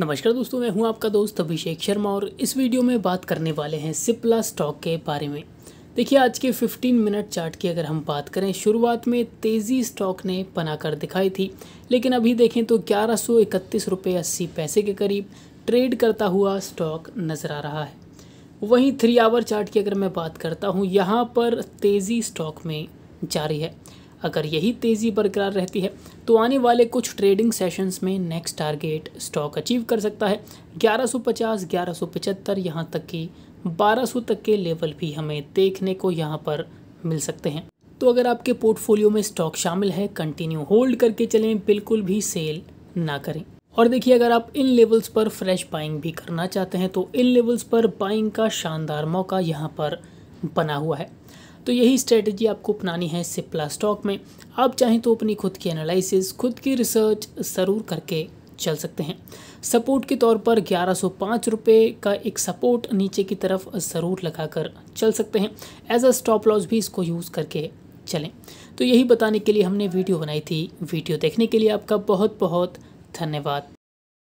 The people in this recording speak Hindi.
नमस्कार दोस्तों मैं हूं आपका दोस्त अभिषेक शर्मा और इस वीडियो में बात करने वाले हैं सिप्ला स्टॉक के बारे में देखिए आज के 15 मिनट चार्ट की अगर हम बात करें शुरुआत में तेज़ी स्टॉक ने बनाकर दिखाई थी लेकिन अभी देखें तो ग्यारह सौ इकतीस रुपये अस्सी पैसे के करीब ट्रेड करता हुआ स्टॉक नज़र आ रहा है वहीं थ्री आवर चार्ट की अगर मैं बात करता हूँ यहाँ पर तेज़ी स्टॉक में जारी है अगर यही तेज़ी बरकरार रहती है तो आने वाले कुछ ट्रेडिंग सेशंस में नेक्स्ट टारगेट स्टॉक अचीव कर सकता है 1150, 1175 यहाँ तक कि 1200 तक के लेवल भी हमें देखने को यहाँ पर मिल सकते हैं तो अगर आपके पोर्टफोलियो में स्टॉक शामिल है कंटिन्यू होल्ड करके चलें बिल्कुल भी सेल ना करें और देखिए अगर आप इन लेवल्स पर फ्रेश बाइंग भी करना चाहते हैं तो इन लेवल्स पर बाइंग का शानदार मौका यहाँ पर बना हुआ है तो यही स्ट्रेटजी आपको अपनानी है सिप्ला स्टॉक में आप चाहें तो अपनी खुद की एनालिसिस खुद की रिसर्च ज़रूर करके चल सकते हैं सपोर्ट के तौर पर ग्यारह सौ रुपये का एक सपोर्ट नीचे की तरफ ज़रूर लगाकर चल सकते हैं एज अ स्टॉप लॉस भी इसको यूज़ करके चलें तो यही बताने के लिए हमने वीडियो बनाई थी वीडियो देखने के लिए आपका बहुत बहुत धन्यवाद